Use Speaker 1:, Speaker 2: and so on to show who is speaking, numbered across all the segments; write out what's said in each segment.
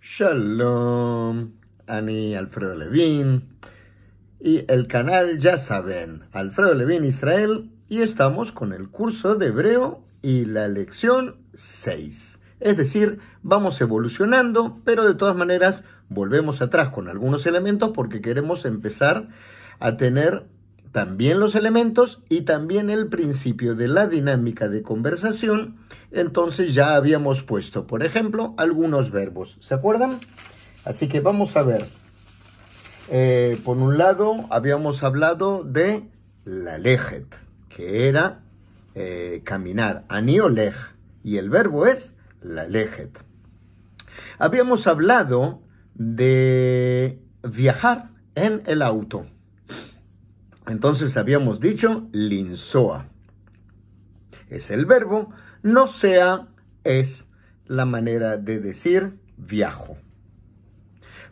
Speaker 1: Shalom, Ani Alfredo Levín y el canal ya saben, Alfredo Levín Israel y estamos con el curso de hebreo y la lección 6. Es decir, vamos evolucionando, pero de todas maneras volvemos atrás con algunos elementos porque queremos empezar a tener también los elementos y también el principio de la dinámica de conversación, entonces ya habíamos puesto, por ejemplo, algunos verbos. ¿Se acuerdan? Así que vamos a ver. Eh, por un lado, habíamos hablado de la lejet, que era eh, caminar, caminar, anioleg, y el verbo es la lejet. Habíamos hablado de viajar en el auto. Entonces habíamos dicho linsoa Es el verbo, no sea es la manera de decir viajo.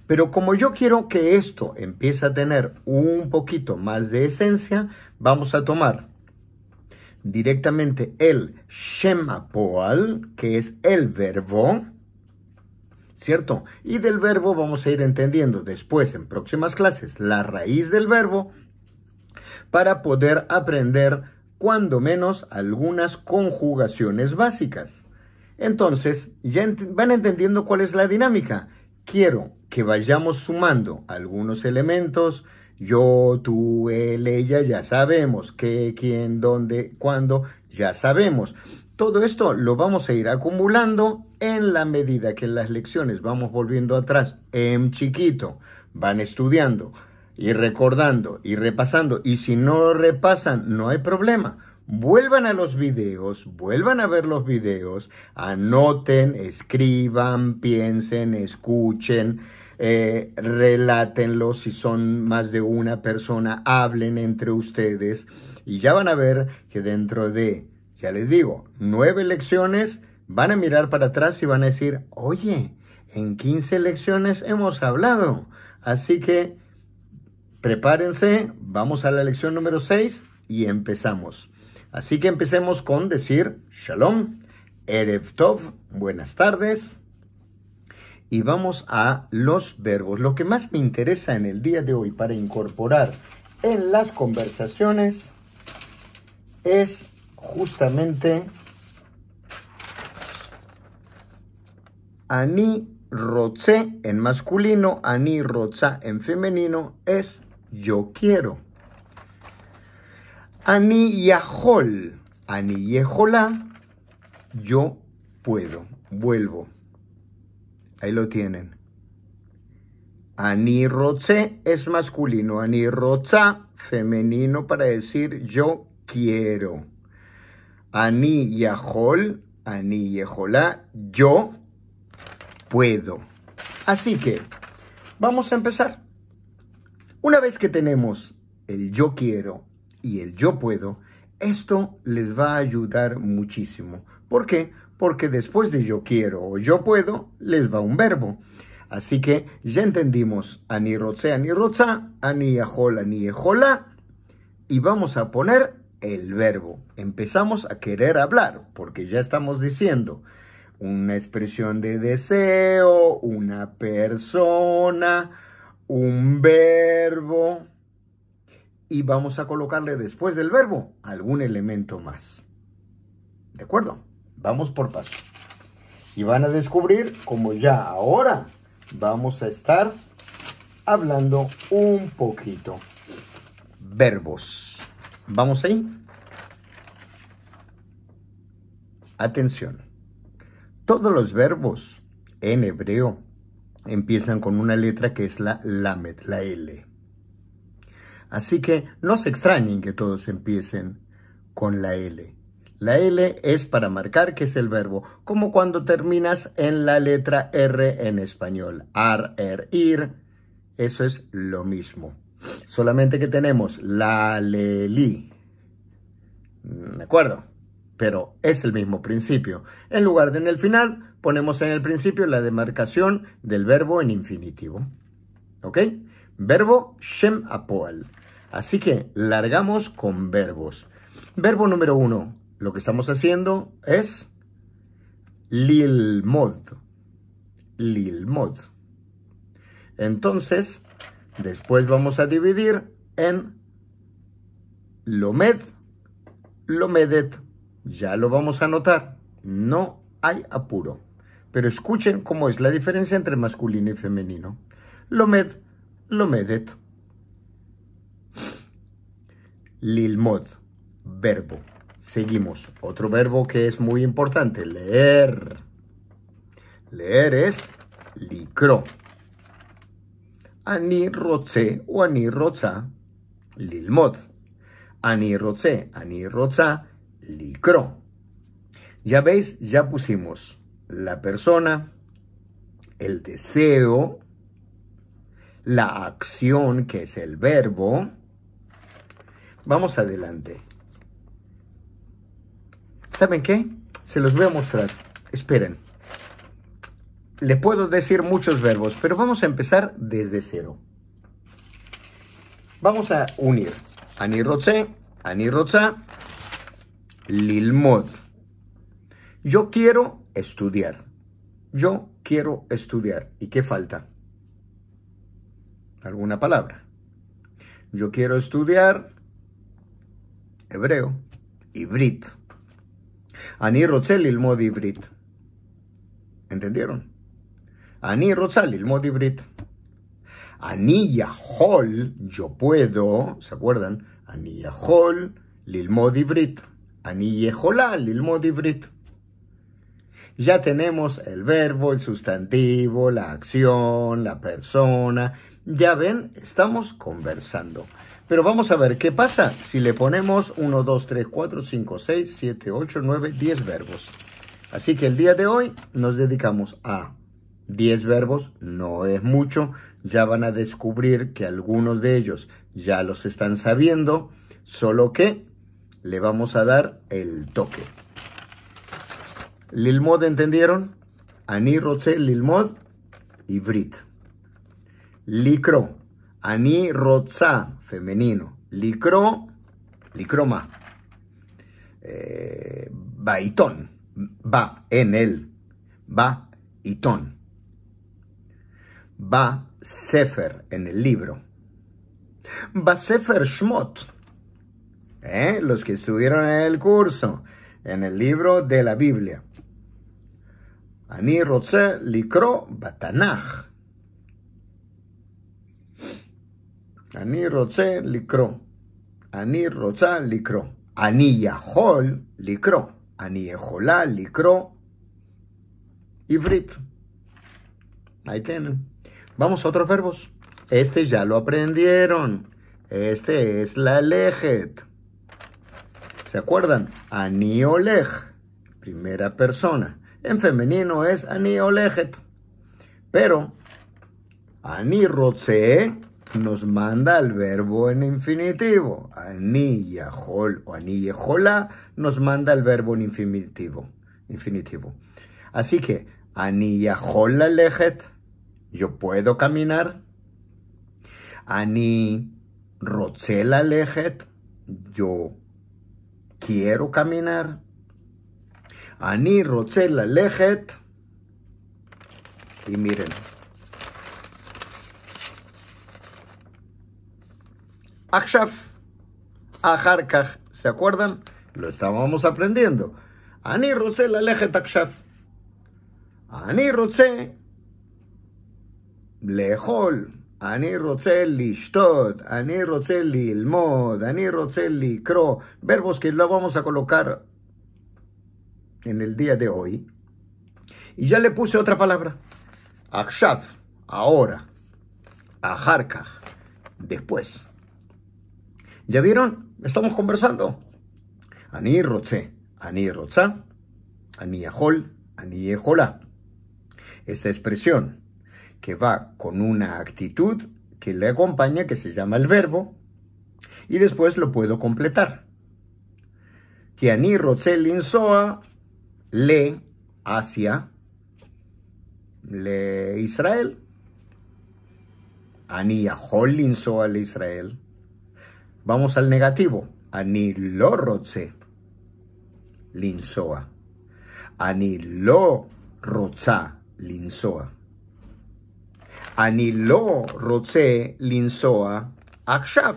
Speaker 1: Pero como yo quiero que esto empiece a tener un poquito más de esencia, vamos a tomar directamente el shemapoal, que es el verbo, ¿cierto? Y del verbo vamos a ir entendiendo después en próximas clases la raíz del verbo para poder aprender cuando menos algunas conjugaciones básicas. Entonces, ya van entendiendo cuál es la dinámica. Quiero que vayamos sumando algunos elementos. Yo, tú, él, ella, ya sabemos. ¿Qué, quién, dónde, cuándo, ya sabemos. Todo esto lo vamos a ir acumulando en la medida que en las lecciones vamos volviendo atrás en chiquito, van estudiando, y recordando y repasando. Y si no repasan, no hay problema. Vuelvan a los videos, vuelvan a ver los videos, anoten, escriban, piensen, escuchen, eh, relátenlo si son más de una persona, hablen entre ustedes y ya van a ver que dentro de, ya les digo, nueve lecciones, van a mirar para atrás y van a decir, oye, en quince lecciones hemos hablado, así que Prepárense, vamos a la lección número 6 y empezamos. Así que empecemos con decir Shalom, Erev Tov, buenas tardes. Y vamos a los verbos. Lo que más me interesa en el día de hoy para incorporar en las conversaciones es justamente Ani Rotze en masculino, Ani Rotza en femenino es yo quiero. Ani yahol, ani yeholá, yo puedo, vuelvo. Ahí lo tienen. Ani roce es masculino, ani rocha, femenino para decir yo quiero. Ani yahol, ani yeholá, yo puedo. Así que vamos a empezar. Una vez que tenemos el yo quiero y el yo puedo, esto les va a ayudar muchísimo. ¿Por qué? Porque después de yo quiero o yo puedo, les va un verbo. Así que ya entendimos ani rotse ni roza, ani ajola, ani ejola. Y vamos a poner el verbo. Empezamos a querer hablar, porque ya estamos diciendo una expresión de deseo, una persona, un verbo y vamos a colocarle después del verbo algún elemento más. ¿De acuerdo? Vamos por paso. Y van a descubrir como ya ahora vamos a estar hablando un poquito. Verbos. Vamos ahí. Atención. Todos los verbos en hebreo empiezan con una letra que es la LAMED, la L. Así que no se extrañen que todos empiecen con la L. La L es para marcar que es el verbo, como cuando terminas en la letra R en español. Ar, er, ir, eso es lo mismo. Solamente que tenemos la, leli, ¿De acuerdo? pero es el mismo principio. En lugar de en el final, ponemos en el principio la demarcación del verbo en infinitivo. ¿Ok? Verbo shem apoal. Así que largamos con verbos. Verbo número uno. Lo que estamos haciendo es lilmod. Lilmod. Entonces, después vamos a dividir en lomed, lomedet. Ya lo vamos a notar. No hay apuro. Pero escuchen cómo es la diferencia entre masculino y femenino. Lomed, lomedet. Lilmod, verbo. Seguimos. Otro verbo que es muy importante, leer. Leer es licro. Ani o ani roza, lilmod. Ani roce, ani roza licró. Ya veis, ya pusimos la persona, el deseo, la acción, que es el verbo. Vamos adelante. ¿Saben qué? Se los voy a mostrar. Esperen. Le puedo decir muchos verbos, pero vamos a empezar desde cero. Vamos a unir. Ani rocha, Lilmod. Yo quiero estudiar. Yo quiero estudiar. ¿Y qué falta? ¿Alguna palabra? Yo quiero estudiar hebreo y brit. Ani Rotzel Lilmod y ¿Entendieron? Ani Rotzel Lilmod y brit. Ani Hol, yo puedo, ¿se acuerdan? Ani Hol, Lilmod ibrit. Ani lilmod ivrit. Ya tenemos el verbo, el sustantivo, la acción, la persona. Ya ven, estamos conversando. Pero vamos a ver qué pasa si le ponemos 1, 2, 3, 4, 5, 6, 7, 8, 9, 10 verbos. Así que el día de hoy nos dedicamos a 10 verbos, no es mucho, ya van a descubrir que algunos de ellos ya los están sabiendo, solo que le vamos a dar el toque. Lilmod, ¿entendieron? Ani Lilmod y Brit. Licro. Ani femenino. Licro, licroma. Eh, baitón. Va en él. Va itón. Va Sefer en el libro. Va Sefer Shmot ¿Eh? los que estuvieron en el curso, en el libro de la Biblia. Ani licro Likro Batanaj. Ani Rotse Likro. Ani licro Likro. Ani Yahol Likro. Ani Likro. Ahí tienen. Vamos a otros verbos. Este ya lo aprendieron. Este es la lejet. ¿Se acuerdan? olej, primera persona. En femenino es aniolejet. Pero ani rotse nos manda el verbo en infinitivo. Ani yajol o ani nos manda el verbo en infinitivo. infinitivo. Así que ani lejet, yo puedo caminar. Ani la lejet, yo quiero caminar. Ani rozel Lejet. Y miren. Akshaf. Ajarkaj. ¿Se acuerdan? Lo estábamos aprendiendo. Ani la Lejet Akshaf. Ani Rotze. Lehol. Ani stod, ani ani el mod ani רוצה cro Verbos que lo vamos a colocar en el día de hoy. Y ya le puse otra palabra. Akshaf, ahora. Ajarka, después. ¿Ya vieron? Estamos conversando. Ani roce, ani roza, ani ani Ejola. Esta expresión que va con una actitud que le acompaña, que se llama el verbo, y después lo puedo completar. Tiani Roche Linzoa le hacia le Israel. Ani Ajo Soa le Israel. Vamos al negativo. Ani lo roce linsoa. Ani lo Rocha linsoa. Ani lo roze linsoa akshaf.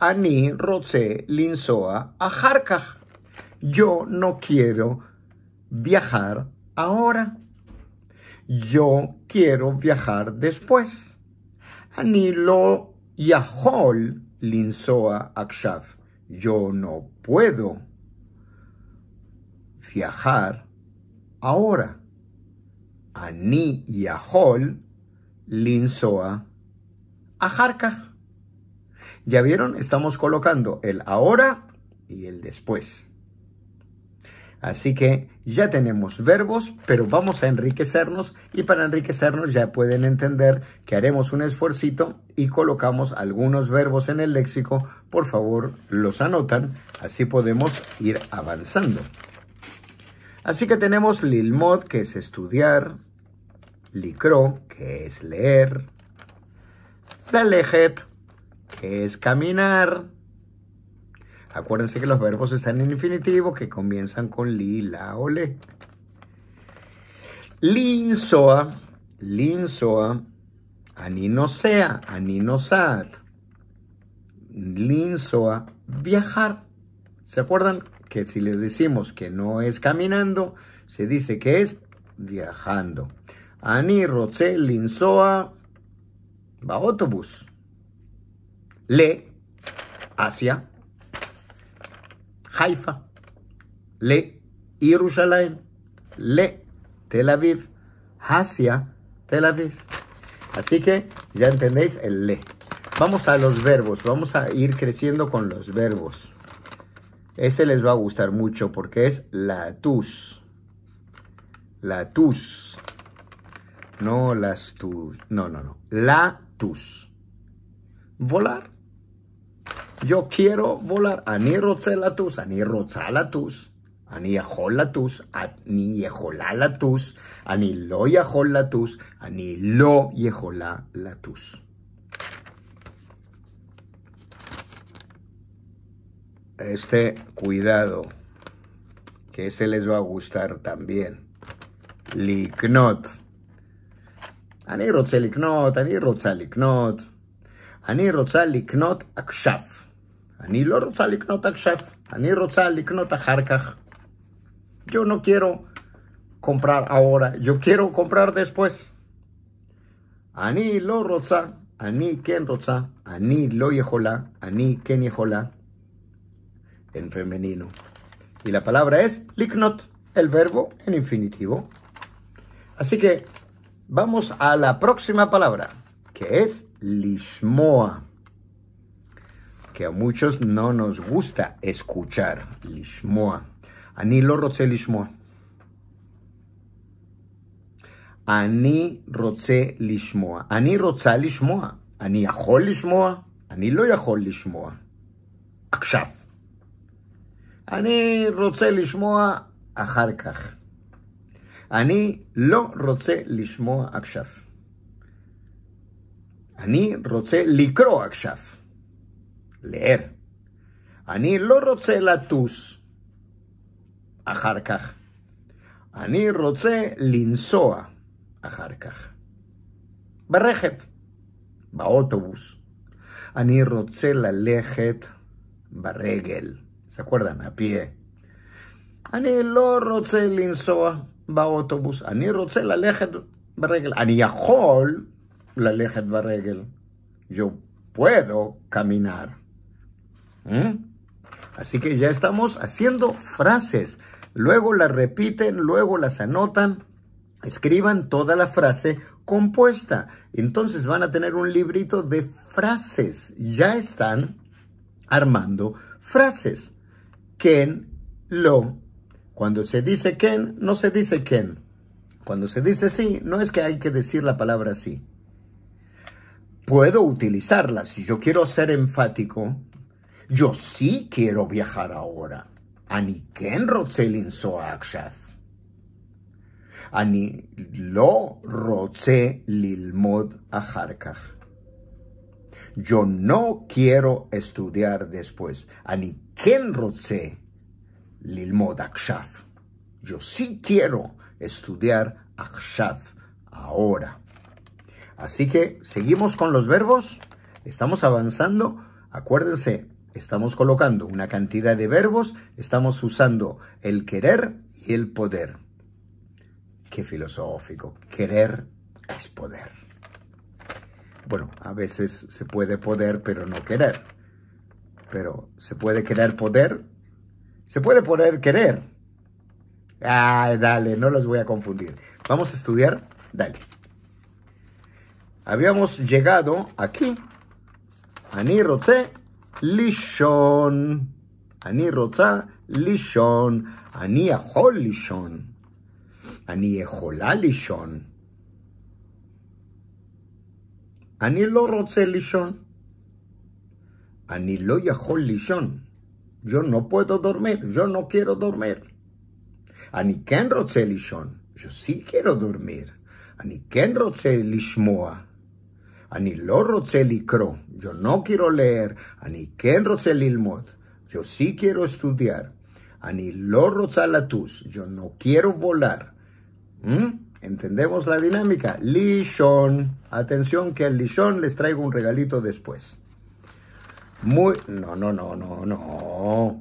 Speaker 1: Ani roce, linsoa Ajarka. Yo no quiero viajar ahora. Yo quiero viajar después. Ani lo yahol linsoa akshaf. Yo no puedo viajar ahora. Ani yahol linsoa ajarca. Ya vieron, estamos colocando el ahora y el después. Así que ya tenemos verbos, pero vamos a enriquecernos y para enriquecernos ya pueden entender que haremos un esfuercito y colocamos algunos verbos en el léxico. Por favor, los anotan, así podemos ir avanzando. Así que tenemos lilmod, que es estudiar, Licro, que es leer. Lalejet, que es caminar. Acuérdense que los verbos están en infinitivo, que comienzan con li, la o le. Linsoa, linsoa, aninosea, aninosat, Linsoa, viajar. ¿Se acuerdan? Que si les decimos que no es caminando, se dice que es viajando. אני le לנסוע Haifa le Asia, le Tel Aviv hacia Tel Aviv. Así que ya entendéis el le. Vamos a los verbos, vamos a ir creciendo con los verbos. Este les va a gustar mucho porque es la La Latus. No las tus... No, no, no. La tus. Volar. Yo quiero volar. Ani roce la tus. Ani roza la tus. Ani a la tus. Ani yajolá la tus. Ani lo la tus. Ani lo la tus. Este, cuidado. Que se les va a gustar también. Liknot. אני רוצה לקנות, אני רוצה לקנות. אני רוצה לקנות עכשיו. אני לא רוצה לקנות עכשיו, אני רוצה לקנות אחר כך. Yo no quiero comprar ahora, yo quiero comprar después. אני לא רוצה, אני כן רוצה, אני לא יכולה, אני כן יכולה. En femenino. Y la palabra es liknot, el verbo en infinitivo. Así que Vamos a la próxima palabra, que es lishmoa, que a muchos no nos gusta escuchar. Lishmoa. Ani lo roce lishmoa. Ani roce lishmoa. Ani roce lishmoa. Ani yahol lishmoa. Ani lo yahol lishmoa. Ani אני לא רוצה לשמוע עכשיו. אני רוצה לקרוא עכשיו. לער. אני לא רוצה לטוס אחר כך. אני רוצה לנסוע אחר כך. ברכב, באוטובוס. אני רוצה ללכת ברגל. זה קורדן, הפיה. אני לא רוצה לנסוע. באוטובוס, אני רוצה ללכת ברגל. אני יכול ללכת ברגל. Yo puedo caminar. ¿Mm? Así que ya estamos haciendo frases. Luego las repiten, luego las anotan. Escriban toda la frase compuesta. Entonces van a tener un librito de frases. Ya están armando frases. Ken lo cuando se dice Ken, no se dice Ken. Cuando se dice sí, no es que hay que decir la palabra sí. Puedo utilizarla si yo quiero ser enfático. Yo sí quiero viajar ahora. Ani Ken Rotzelinso Akshath. Ani lo רוצה lilmod Yo no quiero estudiar después. Ani ken roce lilmod akshav. Yo sí quiero estudiar Akshad ahora. Así que seguimos con los verbos. Estamos avanzando. Acuérdense, estamos colocando una cantidad de verbos. Estamos usando el querer y el poder. Qué filosófico. Querer es poder. Bueno, a veces se puede poder, pero no querer. Pero se puede querer poder se puede poner querer. Ay, dale, no los voy a confundir. Vamos a estudiar. Dale. Habíamos llegado aquí. Ani Rotze Lishon. Ani Rotza Lishon. Ani Ejol Lishon. Ani Ejolá Lishon. Ani Lo Rotze Lishon. Ani Lo Lishon. Yo no puedo dormir, yo no quiero dormir. Ani yo sí quiero dormir. Ani כן yo no quiero leer. Ani yo sí quiero estudiar. Ani lo yo no quiero volar. ¿Mm? ¿Entendemos la dinámica? Lishon. Atención que al Lishon les traigo un regalito después. Muy... No, no, no, no, no.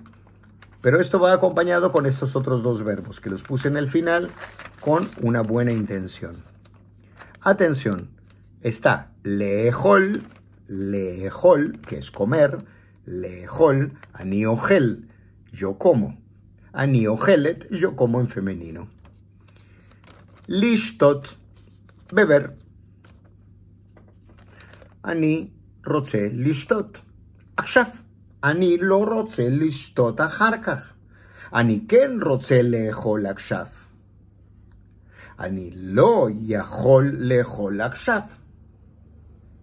Speaker 1: Pero esto va acompañado con estos otros dos verbos que los puse en el final con una buena intención. Atención, está lejol, lejol, que es comer, lejol, aniogel, yo como. Aniogelet, yo como en femenino. Listot. beber. Ani, roce, listot. עכשיו, ¡ani lo רוצה לשתות אחר כך. אני כן רוצה לאכול עכשיו. אני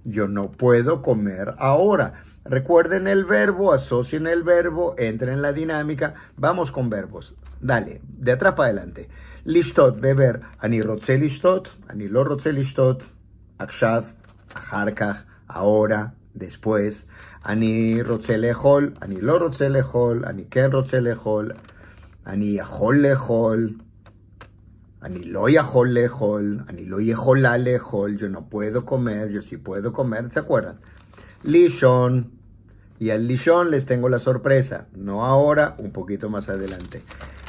Speaker 1: Yo no puedo comer ahora. Recuerden el verbo, asocien el verbo, entren en la dinámica. Vamos con verbos. Dale, de atrás para adelante. Listot, beber. Ani rotze listot, ani lo rotze listot. Akshav, ahora, después. Ani rotsa ani lo rotsa ani ken rotsa Ani echol lechol. Ani lo ani lo Yo no puedo comer, yo sí puedo comer, ¿se acuerdan? Lishon. Y al Lishon les tengo la sorpresa, no ahora, un poquito más adelante.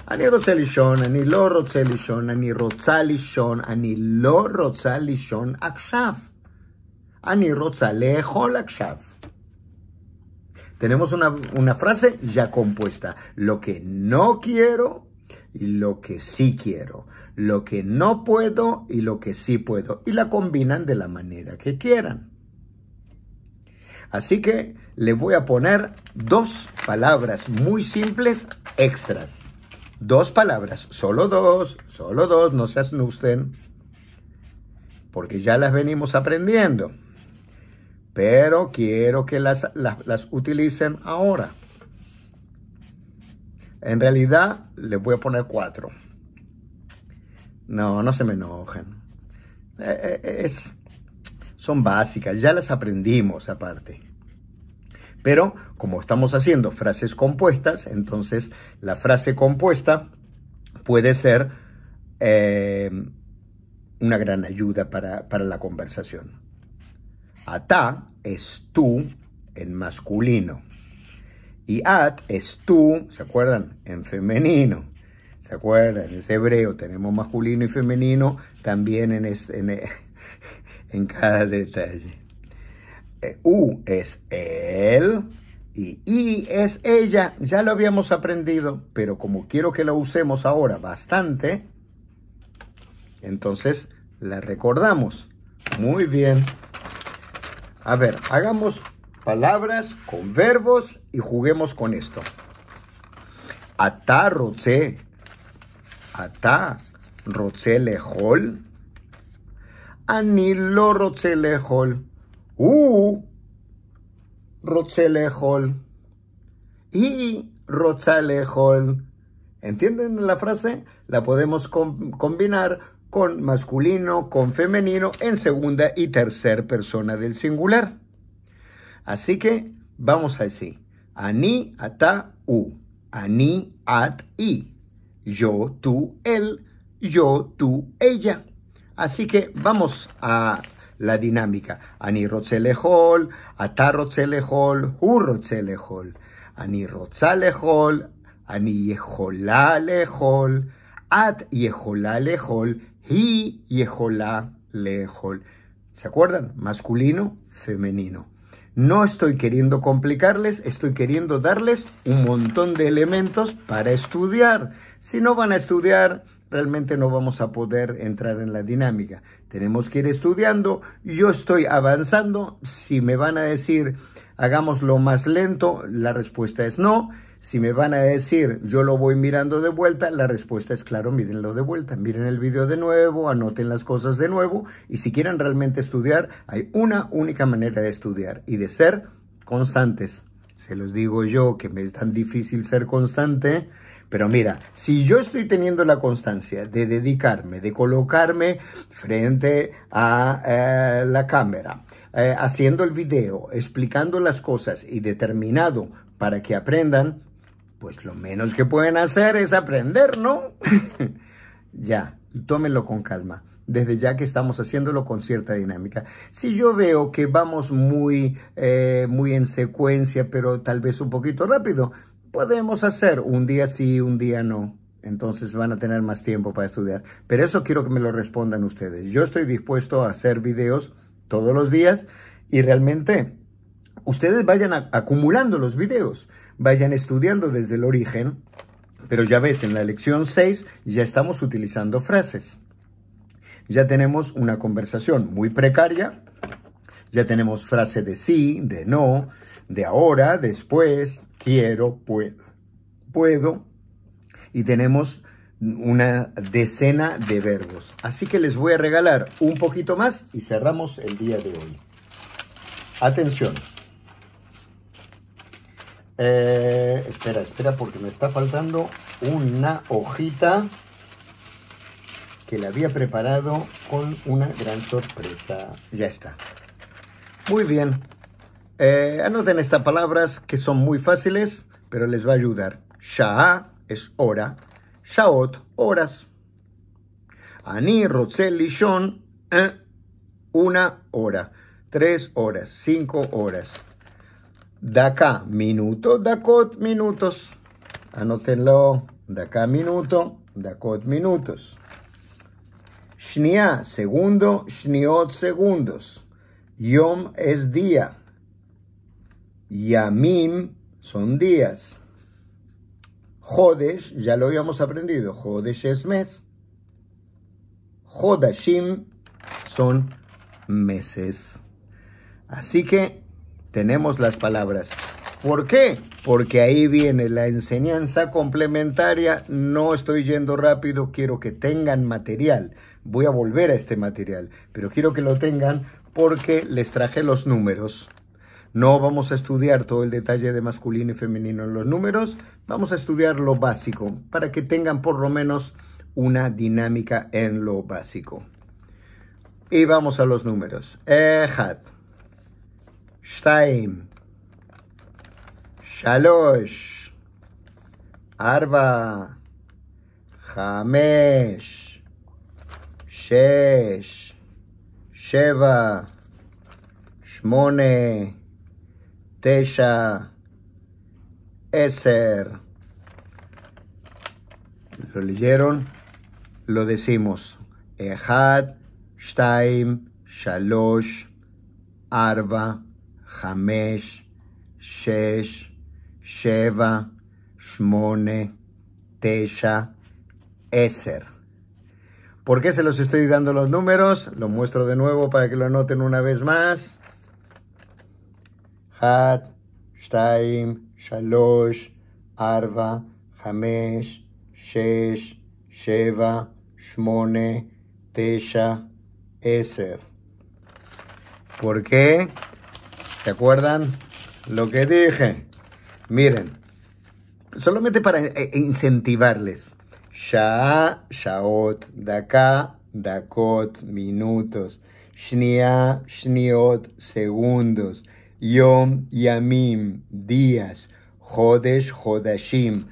Speaker 1: Ani rotsa Lishon, ani lo rotsa Lishon, ani rotsa Lishon, ani lo rotsa Lishon, akshav. Ani rotsa akshaf. akshav. Tenemos una, frase ya compuesta. Lo que no quiero y lo que sí quiero. Lo que no puedo y lo que sí puedo. Y la combinan de la manera que quieran. Así que le voy a poner dos palabras muy simples extras. Dos palabras, solo dos, solo dos, no se asusten, porque ya las venimos aprendiendo pero quiero que las, utilicen ahora. En realidad, les voy a poner cuatro. No, no se me enojen. Eh, eh, eh, son básicas, ya las aprendimos aparte. Pero como estamos haciendo frases compuestas, entonces la frase compuesta puede ser una gran ayuda para la conversación. Ata es tú en masculino. Y at es tú, ¿se acuerdan? En femenino. ¿Se acuerdan? Es hebreo, tenemos masculino y femenino también en, en, en cada detalle. Eh, u es él y I es ella. Ya lo habíamos aprendido, pero como quiero que lo usemos ahora bastante, entonces la recordamos. Muy bien. A ver, hagamos palabras con verbos y juguemos con esto. Ata roce. Ata roce lejol. Anilo roce lejol. U uh, roce lejol. Y roza lejol. ¿Entienden la frase? La podemos combinar con masculino, con femenino, en segunda y tercera persona del singular. Así que vamos a decir, ani, ata, u, ani, at, i, yo, tú, él, yo, tú, ella. Así que vamos a la dinámica. Ani rotzelehol, ata hol, hu Ani hol, ani hol, at yeholalehol. Y, lejol. ¿Se acuerdan? Masculino, femenino. No estoy queriendo complicarles, estoy queriendo darles un montón de elementos para estudiar. Si no van a estudiar, realmente no vamos a poder entrar en la dinámica. Tenemos que ir estudiando, yo estoy avanzando. Si me van a decir, hagamos lo más lento, la respuesta es no. Si me van a decir, yo lo voy mirando de vuelta, la respuesta es claro, mírenlo de vuelta, miren el video de nuevo, anoten las cosas de nuevo y si quieren realmente estudiar, hay una única manera de estudiar y de ser constantes. Se los digo yo que me es tan difícil ser constante, pero mira, si yo estoy teniendo la constancia de dedicarme, de colocarme frente a eh, la cámara, eh, haciendo el video, explicando las cosas y determinado para que aprendan, pues lo menos que pueden hacer es aprender, ¿no? ya, tómenlo con calma, desde ya que estamos haciéndolo con cierta dinámica. Si yo veo que vamos muy, eh, muy en secuencia, pero tal vez un poquito rápido, podemos hacer un día sí, un día no. Entonces van a tener más tiempo para estudiar. Pero eso quiero que me lo respondan ustedes. Yo estoy dispuesto a hacer videos todos los días y realmente ustedes vayan acumulando los videos vayan estudiando desde el origen, pero ya ves, en la lección 6 ya estamos utilizando frases. Ya tenemos una conversación muy precaria, ya tenemos frase de sí, de no, de ahora, después, quiero, puedo, puedo, y tenemos una decena de verbos. Así que les voy a regalar un poquito más y cerramos el día de hoy. Atención. Eh, espera, espera, porque me está faltando una hojita que la había preparado con una gran sorpresa. Ya está. Muy bien. Eh, anoten estas palabras que son muy fáciles, pero les va a ayudar. Sha'a es hora. Shaot, horas. Ani, y Shon eh, una hora. Tres horas, cinco horas. Daka, minuto, Dakot, minutos. Anótenlo. Daka, minuto, Dakot, minutos. Shnia, segundo, Shniot, segundos. Yom es día. Yamim son días. Jodesh, ya lo habíamos aprendido. Jodesh es mes. Jodashim son meses. Así que tenemos las palabras. ¿Por qué? Porque ahí viene la enseñanza complementaria. No estoy yendo rápido, quiero que tengan material. Voy a volver a este material, pero quiero que lo tengan porque les traje los números. No vamos a estudiar todo el detalle de masculino y femenino en los números, vamos a estudiar lo básico para que tengan por lo menos una dinámica en lo básico. Y vamos a los números. Ejad. Eh, Stein Shalosh, Arba, Hamesh, 6 Sheva, Shmone, 9 Eser. ¿Lo leyeron? Lo decimos. 1 2 Shalosh, Arba. Hamesh, Shesh, Sheva, Shmone, Tesha, Eser. ¿Por qué se los estoy dando los números? Lo muestro de nuevo para que lo anoten una vez más. Hat, Shtaim, Shalosh, Arva, Hamesh, Shesh, Sheva, Shmone, Tesha, Eser. ¿Por qué? ¿Se acuerdan lo que dije? Miren, solamente para eh, eh, incentivarles. Sha, shaot, daka, dakot, minutos. Shnia, shniot, segundos. Yom, yamim, días. Jodesh, hodashim,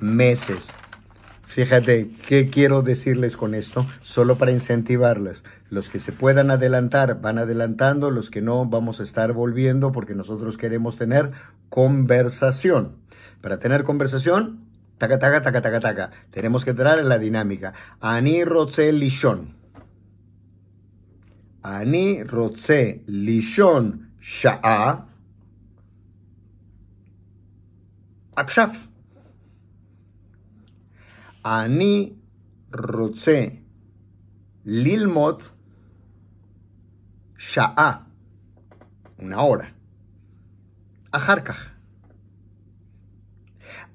Speaker 1: meses. Fíjate, ¿qué quiero decirles con esto? Solo para incentivarles. Los que se puedan adelantar van adelantando, los que no vamos a estar volviendo porque nosotros queremos tener conversación. Para tener conversación, taca, taca, taca, taca, taca. Tenemos que entrar en la dinámica. Ani rotse Lishon. Ani Rotse Lishon Sha'a. Akshaf. Ani Rotse Lilmot Sha'a, una hora. Ajarkaj.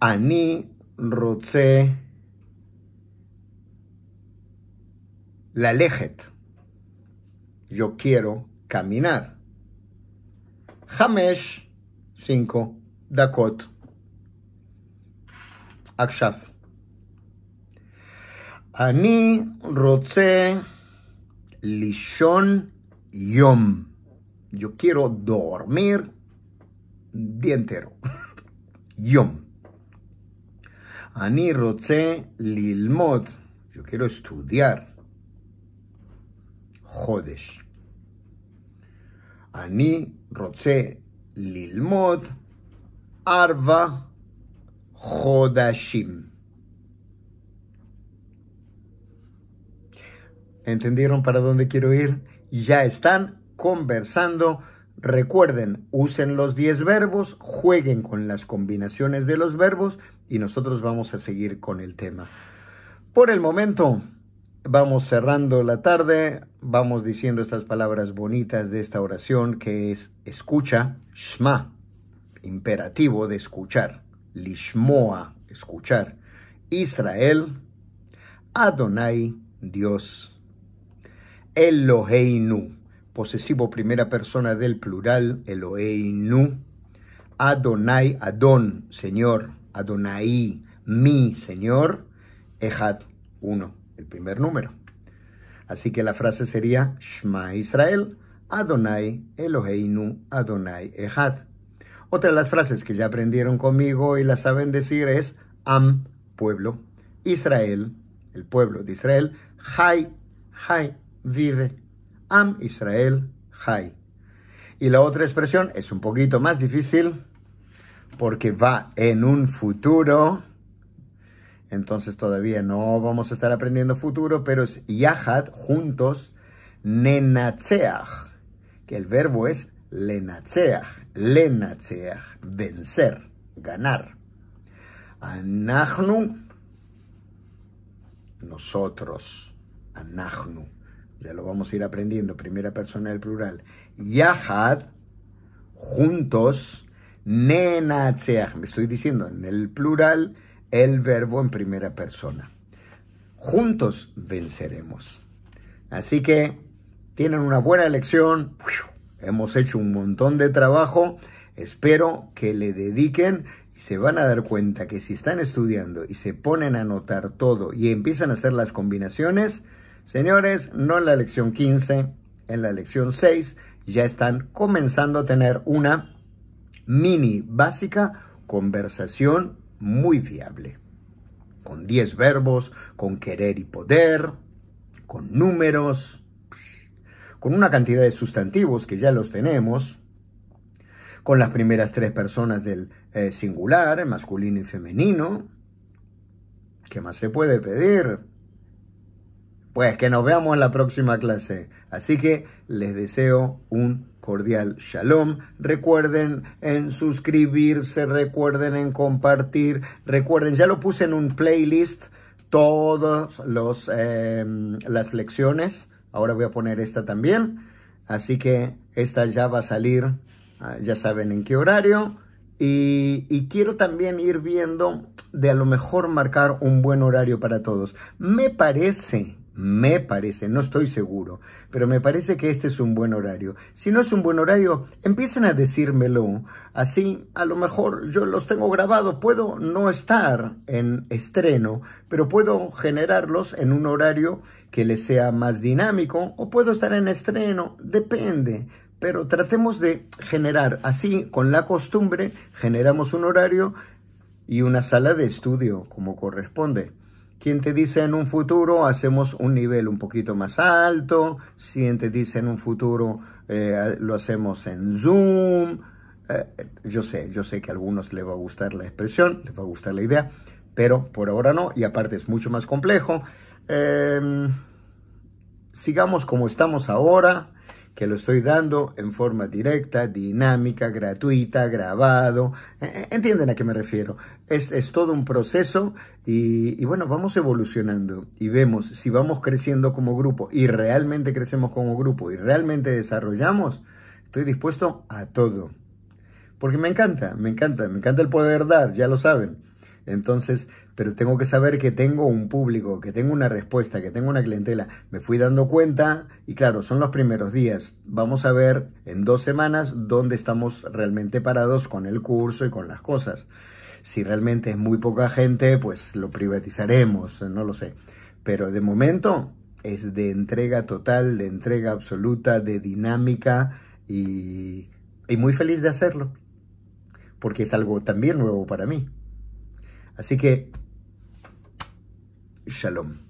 Speaker 1: Ani rotse la lejet. Yo quiero caminar. Hamesh, 5, Dakot. Akshaf. Ani rotse lishon Yom. Yo quiero dormir día entero. Yom. Ani roce Lilmod. Yo quiero estudiar. Jodesh. Ani roce Lilmod. Arva Jodashim. ¿Entendieron para dónde quiero ir? ya están conversando. Recuerden, usen los diez verbos, jueguen con las combinaciones de los verbos y nosotros vamos a seguir con el tema. Por el momento, vamos cerrando la tarde, vamos diciendo estas palabras bonitas de esta oración que es escucha, shma, imperativo de escuchar, lishmoa, escuchar, Israel, Adonai, Dios. Eloheinu, posesivo primera persona del plural, Eloheinu, Adonai, Adon, Señor, Adonai, mi Señor, Ejad, uno, el primer número. Así que la frase sería Shma Israel, Adonai, Eloheinu, Adonai, Ejad. Otra de las frases que ya aprendieron conmigo y la saben decir es Am, pueblo, Israel, el pueblo de Israel, Jai, Jai, vive, Am Israel Hay. Y la otra expresión es un poquito más difícil porque va en un futuro. Entonces todavía no vamos a estar aprendiendo futuro, pero es Yahad juntos, Nenatseach, que el verbo es Lenacheach, Lenacheach, vencer, ganar. Anachnu, nosotros, anachnu ya lo vamos a ir aprendiendo, primera persona del plural, Yahad, juntos, Nenatseach, me estoy diciendo en el plural el verbo en primera persona. Juntos venceremos. Así que tienen una buena lección, hemos hecho un montón de trabajo, espero que le dediquen Y se van a dar cuenta que si están estudiando y se ponen a anotar todo y empiezan a hacer las combinaciones, Señores, no en la lección 15, en la lección 6 ya están comenzando a tener una mini básica conversación muy fiable. Con 10 verbos, con querer y poder, con números, con una cantidad de sustantivos que ya los tenemos, con las primeras tres personas del eh, singular, masculino y femenino. ¿Qué más se puede pedir? Pues que nos veamos en la próxima clase. Así que les deseo un cordial shalom. Recuerden en suscribirse, recuerden en compartir, recuerden, ya lo puse en un playlist todas em, las lecciones. Ahora voy a poner esta también. Así que esta ya va a salir, ah, ya saben en qué horario. y, quiero también ir viendo de a lo mejor marcar un buen horario para todos. Me parece me parece, no estoy seguro, pero me parece que este es un buen horario. Si no es un buen horario, empiecen a decírmelo. Así, a lo mejor yo los tengo grabados. Puedo no estar en estreno, pero puedo generarlos en un horario que les sea más dinámico o puedo estar en estreno. Depende pero tratemos de generar así, con la costumbre, generamos un horario y una sala de estudio como corresponde. ¿Quién te dice en un futuro hacemos un nivel un poquito más alto, ¿Quién te dice en un futuro eh, lo hacemos en Zoom. Eh, yo sé, yo sé que a algunos les va a gustar la expresión, les va a gustar la idea, pero por ahora no, y aparte es mucho más complejo. Eh, sigamos como estamos ahora, que lo estoy dando en forma directa, dinámica, gratuita, grabado. E, e, entienden a qué me refiero. Es, todo un proceso y, y, bueno, vamos evolucionando y vemos si vamos creciendo como grupo y realmente crecemos como grupo y realmente desarrollamos, estoy dispuesto a todo. Porque me encanta, me encanta, me encanta el poder dar, ya lo saben. Entonces, pero tengo que saber que tengo un público, que tengo una respuesta, que tengo una clientela. Me fui dando cuenta y claro, son los primeros días. Vamos a ver en dos semanas dónde estamos realmente parados con el curso y con las cosas. Si realmente es muy poca gente, pues lo privatizaremos, no lo sé. Pero de momento es de entrega total, de entrega absoluta, de dinámica y, muy feliz de hacerlo, porque es algo también nuevo para mí. Así que Shalom.